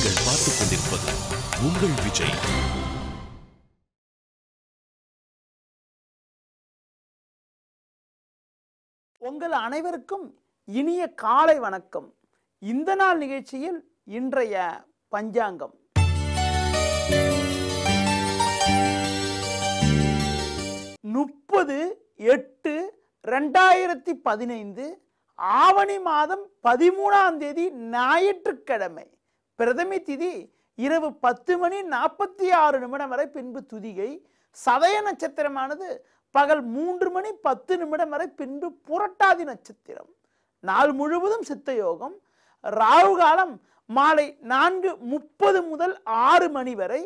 நீங்கள் பார்த்துக் கொண்டிருப்பது உங்கள் விஜய் உங்கள் அனைவருக்கும் இனிய காலை வணக்கம் இந்த நாள் நிகழ்ச்சியில் இன்றைய பஞ்சாங்கம் முப்பது எட்டு ரெண்டாயிரத்தி பதினைந்து ஆவணி மாதம் பதிமூணாம் தேதி ஞாயிற்றுக்கிழமை பிரதமி திதி இரவு பத்து மணி நாற்பத்தி ஆறு நிமிடம் வரை பின்பு துதிகை சதய நட்சத்திரமானது பகல் மூன்று மணி பத்து நிமிடம் வரை பின்பு புரட்டாதி நட்சத்திரம் நாள் முழுவதும் சித்த யோகம் ராகு காலம் மாலை நான்கு முப்பது முதல் ஆறு மணி வரை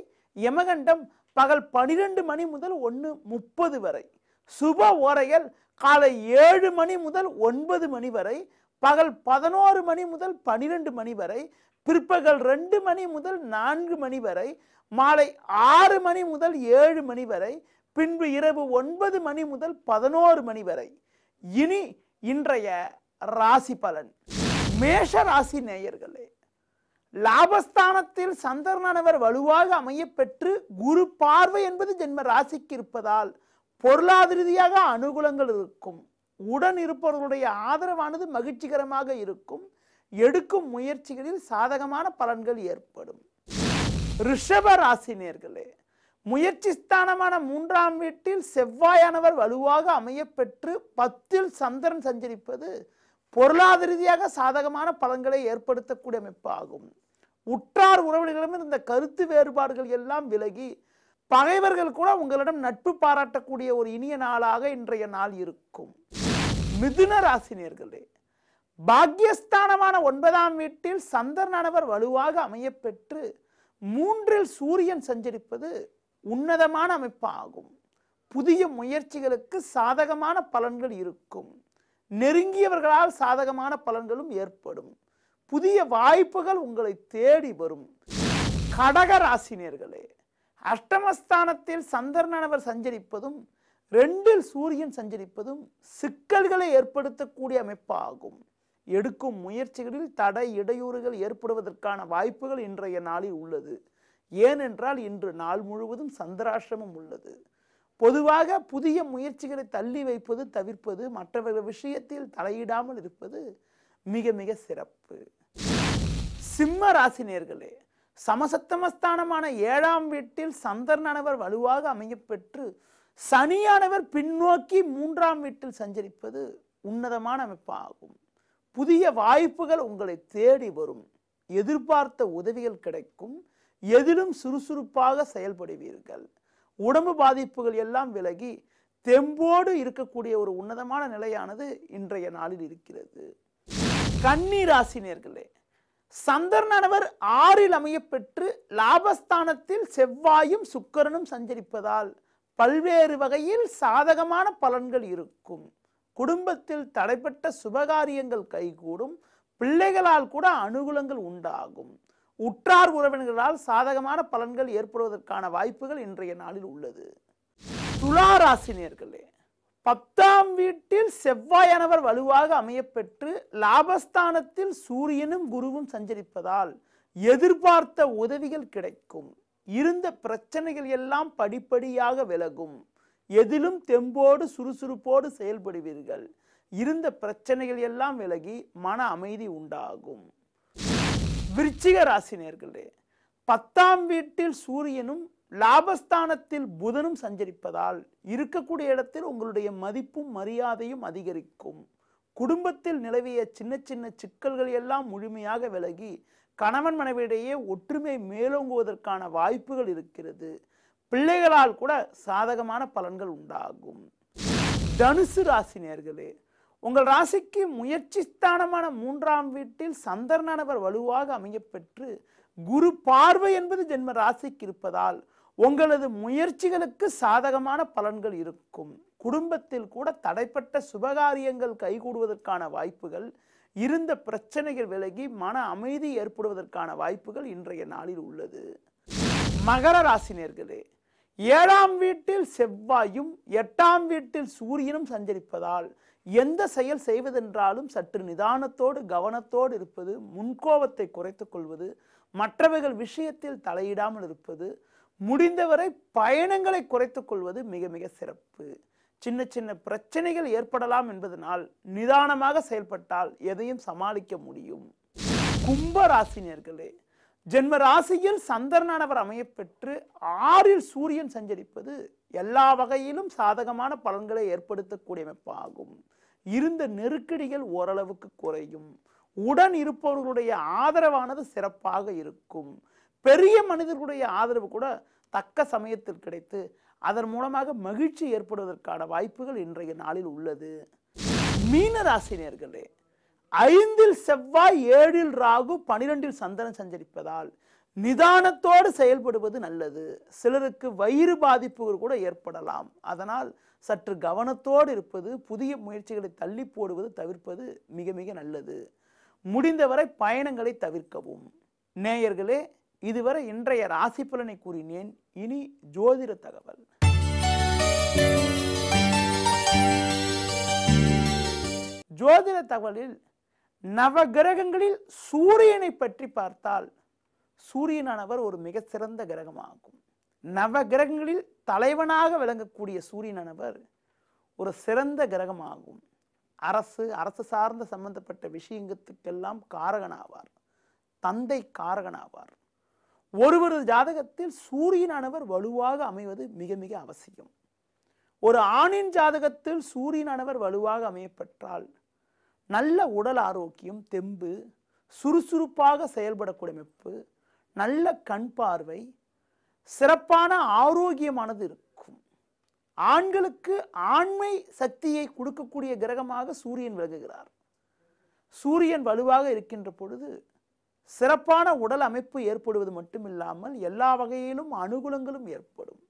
யமகண்டம் பகல் பனிரெண்டு மணி முதல் ஒன்று முப்பது வரை சுப ஓரையல் காலை ஏழு மணி முதல் ஒன்பது மணி வரை பகல் பதினோரு மணி முதல் பனிரெண்டு மணி வரை பிற்பகல் ரெண்டு மணி முதல் நான்கு மணி வரை மாலை ஆறு மணி முதல் ஏழு மணி வரை பின்பு இரவு ஒன்பது மணி முதல் பதினோரு மணி வரை இனி இன்றைய ராசி பலன் மேஷ ராசி நேயர்களே லாபஸ்தானத்தில் சந்திரனானவர் வலுவாக அமையப்பெற்று குரு பார்வை என்பது ஜென்ம ராசிக்கு இருப்பதால் பொருளாதார ரீதியாக அனுகூலங்கள் இருக்கும் உடன் இருப்பவர்களுடைய ஆதரவானது மகிழ்ச்சிகரமாக இருக்கும் எடுக்கும் முயற்சிகளில் சாதகமான பலன்கள் ஏற்படும் ரிஷப ராசினியர்களே முயற்சி ஸ்தானமான மூன்றாம் வீட்டில் செவ்வாயானவர் வலுவாக அமையப்பெற்று பத்தில் சந்திரன் சஞ்சரிப்பது பொருளாதார ரீதியாக சாதகமான பலன்களை ஏற்படுத்தக்கூடிய அமைப்பாகும் உற்றார் உறவினர்களிடம் இருந்த கருத்து வேறுபாடுகள் எல்லாம் விலகி பகைவர்கள் கூட உங்களிடம் நட்பு பாராட்டக்கூடிய ஒரு இனிய நாளாக இன்றைய நாள் இருக்கும் மிதுன ராசினியர்களே பாக்யஸ்தானமான ஒன்பதாம் வீட்டில் சந்திரனவர் வலுவாக அமையப்பெற்று மூன்றில் சூரியன் சஞ்சரிப்பது உன்னதமான அமைப்பாகும் புதிய முயற்சிகளுக்கு சாதகமான பலன்கள் இருக்கும் நெருங்கியவர்களால் சாதகமான பலன்களும் ஏற்படும் புதிய வாய்ப்புகள் உங்களை தேடி வரும் கடக ராசினியர்களே அஷ்டமஸ்தானத்தில் சந்திரனவர் சஞ்சரிப்பதும் ரெண்டில் சூரியன் சஞ்சரிப்பதும் சிக்கல்களை ஏற்படுத்தக்கூடிய அமைப்பாகும் எடுக்கும் முயற்சிகளில் தடை இடையூறுகள் ஏற்படுவதற்கான வாய்ப்புகள் இன்றைய நாளில் உள்ளது ஏனென்றால் இன்று நாள் முழுவதும் சந்திராசிரமம் உள்ளது பொதுவாக புதிய முயற்சிகளை தள்ளி வைப்பது தவிர்ப்பது மற்றவர்கள் விஷயத்தில் தலையிடாமல் இருப்பது மிக மிக சிறப்பு சிம்ம ராசினியர்களே சமசத்தமஸ்தானமான ஏழாம் வீட்டில் சந்திரனானவர் வலுவாக அமையப்பெற்று சனியானவர் பின்னோக்கி மூன்றாம் வீட்டில் சஞ்சரிப்பது உன்னதமான அமைப்பாகும் புதிய வாய்ப்புகள் உங்களை தேடி வரும் எதிர்பார்த்த உதவிகள் கிடைக்கும் எதிலும் சுறுசுறுப்பாக செயல்படுவீர்கள் உடம்பு பாதிப்புகள் எல்லாம் விலகி தெம்போடு இருக்கக்கூடிய ஒரு உன்னதமான நிலையானது இன்றைய நாளில் இருக்கிறது கண்ணீராசினியர்களே சந்திரனவர் ஆறில் அமைய பெற்று லாபஸ்தானத்தில் செவ்வாயும் சுக்கரனும் சஞ்சரிப்பதால் பல்வேறு வகையில் சாதகமான பலன்கள் இருக்கும் குடும்பத்தில் தடைப்பட்ட சுபகாரியங்கள் கைகூடும் பிள்ளைகளால் கூட அனுகூலங்கள் உண்டாகும் உற்றார் உறவினர்களால் சாதகமான பலன்கள் ஏற்படுவதற்கான வாய்ப்புகள் இன்றைய நாளில் உள்ளது துளாராசினியர்களே பத்தாம் வீட்டில் செவ்வாயானவர் வலுவாக அமையப்பெற்று லாபஸ்தானத்தில் சூரியனும் குருவும் சஞ்சரிப்பதால் எதிர்பார்த்த உதவிகள் கிடைக்கும் இருந்த பிரச்சனைகள் எல்லாம் படிப்படியாக விலகும் எதிலும் தெம்போடு சுறுசுறுப்போடு செயல்படுவீர்கள் இருந்த பிரச்சனைகள் எல்லாம் விலகி மன அமைதி உண்டாகும் விருச்சிக ராசி நேர்களே பத்தாம் வீட்டில் சூரியனும் லாபஸ்தானத்தில் புதனும் சஞ்சரிப்பதால் இருக்கக்கூடிய இடத்தில் உங்களுடைய மதிப்பும் மரியாதையும் அதிகரிக்கும் குடும்பத்தில் நிலவிய சின்ன சின்ன சிக்கல்கள் எல்லாம் முழுமையாக விலகி கணவன் மனைவியிடையே ஒற்றுமை மேலோங்குவதற்கான வாய்ப்புகள் இருக்கிறது பிள்ளைகளால் கூட சாதகமான பலன்கள் உண்டாகும் தனுசு ராசி நேர்களே உங்கள் ராசிக்கு முயற்சி ஸ்தானமான மூன்றாம் வீட்டில் சந்தர்ணவர் வலுவாக அமையப்பெற்று குரு பார்வை என்பது ஜென்ம ராசிக்கு இருப்பதால் உங்களது முயற்சிகளுக்கு சாதகமான பலன்கள் இருக்கும் குடும்பத்தில் கூட தடைப்பட்ட சுபகாரியங்கள் கைகூடுவதற்கான வாய்ப்புகள் இருந்த பிரச்சனைகள் விலகி மன அமைதி ஏற்படுவதற்கான வாய்ப்புகள் இன்றைய நாளில் உள்ளது மகர ராசினியர்களே ஏழாம் வீட்டில் செவ்வாயும் எட்டாம் வீட்டில் சூரியனும் சஞ்சரிப்பதால் எந்த செயல் செய்வதென்றாலும் சற்று நிதானத்தோடு கவனத்தோடு இருப்பது முன்கோபத்தை குறைத்து கொள்வது மற்றவைகள் விஷயத்தில் தலையிடாமல் இருப்பது முடிந்தவரை பயணங்களை குறைத்து கொள்வது மிக மிக சிறப்பு சின்ன சின்ன பிரச்சனைகள் ஏற்படலாம் என்பதனால் நிதானமாக செயல்பட்டால் எதையும் சமாளிக்க முடியும் ராசினியர்களே ஜென்ம ராசியில் சந்திரனானவர் அமையப்பெற்று ஆறில் சூரியன் சஞ்சரிப்பது எல்லா வகையிலும் சாதகமான பலன்களை ஏற்படுத்தக்கூடிய அமைப்பாகும் இருந்த நெருக்கடிகள் ஓரளவுக்கு குறையும் உடன் இருப்பவர்களுடைய ஆதரவானது சிறப்பாக இருக்கும் பெரிய மனிதர்களுடைய ஆதரவு கூட தக்க சமயத்தில் கிடைத்து அதன் மூலமாக மகிழ்ச்சி ஏற்படுவதற்கான வாய்ப்புகள் இன்றைய நாளில் உள்ளது மீன ராசினியர்களே ஐந்தில் செவ்வாய் ஏழில் ராகு பனிரெண்டில் சந்திரன் சஞ்சரிப்பதால் நிதானத்தோடு செயல்படுவது நல்லது சிலருக்கு வயிறு பாதிப்புகள் கூட ஏற்படலாம் அதனால் சற்று கவனத்தோடு இருப்பது புதிய முயற்சிகளை தள்ளி போடுவது தவிர்ப்பது மிக மிக நல்லது முடிந்தவரை பயணங்களை தவிர்க்கவும் நேயர்களே இதுவரை இன்றைய ராசி பலனை கூறினேன் இனி ஜோதிட தகவல் ஜோதிட தகவலில் நவ கிரகங்களில் சூரியனை பற்றி பார்த்தால் சூரியனானவர் ஒரு மிக சிறந்த கிரகமாகும் நவ கிரகங்களில் தலைவனாக விளங்கக்கூடிய சூரியனானவர் ஒரு சிறந்த கிரகமாகும் அரசு அரசு சார்ந்த சம்பந்தப்பட்ட விஷயத்துக்கெல்லாம் காரகனாவார் தந்தை காரகனாவார் ஒருவர் ஜாதகத்தில் சூரியனானவர் வலுவாக அமைவது மிக மிக அவசியம் ஒரு ஆணின் ஜாதகத்தில் சூரியனானவர் வலுவாக அமையப்பட்டால் நல்ல உடல் ஆரோக்கியம் தெம்பு சுறுசுறுப்பாக செயல்படக்கூடிய அமைப்பு நல்ல கண் பார்வை சிறப்பான ஆரோக்கியமானது இருக்கும் ஆண்களுக்கு ஆண்மை சக்தியை கொடுக்கக்கூடிய கிரகமாக சூரியன் விளங்குகிறார் சூரியன் வலுவாக இருக்கின்ற பொழுது சிறப்பான உடல் அமைப்பு ஏற்படுவது மட்டுமில்லாமல் எல்லா வகையிலும் அனுகூலங்களும் ஏற்படும்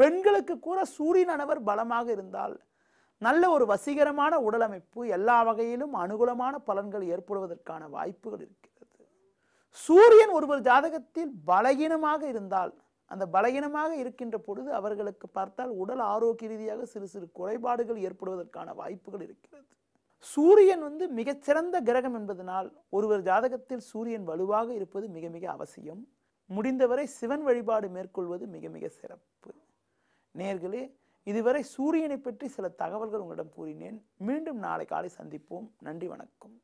பெண்களுக்கு கூட சூரியன் அனவர் பலமாக இருந்தால் நல்ல ஒரு வசீகரமான உடலமைப்பு எல்லா வகையிலும் அனுகூலமான பலன்கள் ஏற்படுவதற்கான வாய்ப்புகள் இருக்கிறது சூரியன் ஒருவர் ஜாதகத்தில் பலகீனமாக இருந்தால் அந்த பலகீனமாக இருக்கின்ற பொழுது அவர்களுக்கு பார்த்தால் உடல் ஆரோக்கிய ரீதியாக சிறு சிறு குறைபாடுகள் ஏற்படுவதற்கான வாய்ப்புகள் இருக்கிறது சூரியன் வந்து மிகச்சிறந்த கிரகம் என்பதனால் ஒருவர் ஜாதகத்தில் சூரியன் வலுவாக இருப்பது மிக மிக அவசியம் முடிந்தவரை சிவன் வழிபாடு மேற்கொள்வது மிக மிக சிறப்பு நேர்களே இதுவரை சூரியனை பற்றி சில தகவல்கள் உங்களிடம் கூறினேன் மீண்டும் நாளை காலை சந்திப்போம் நன்றி வணக்கம்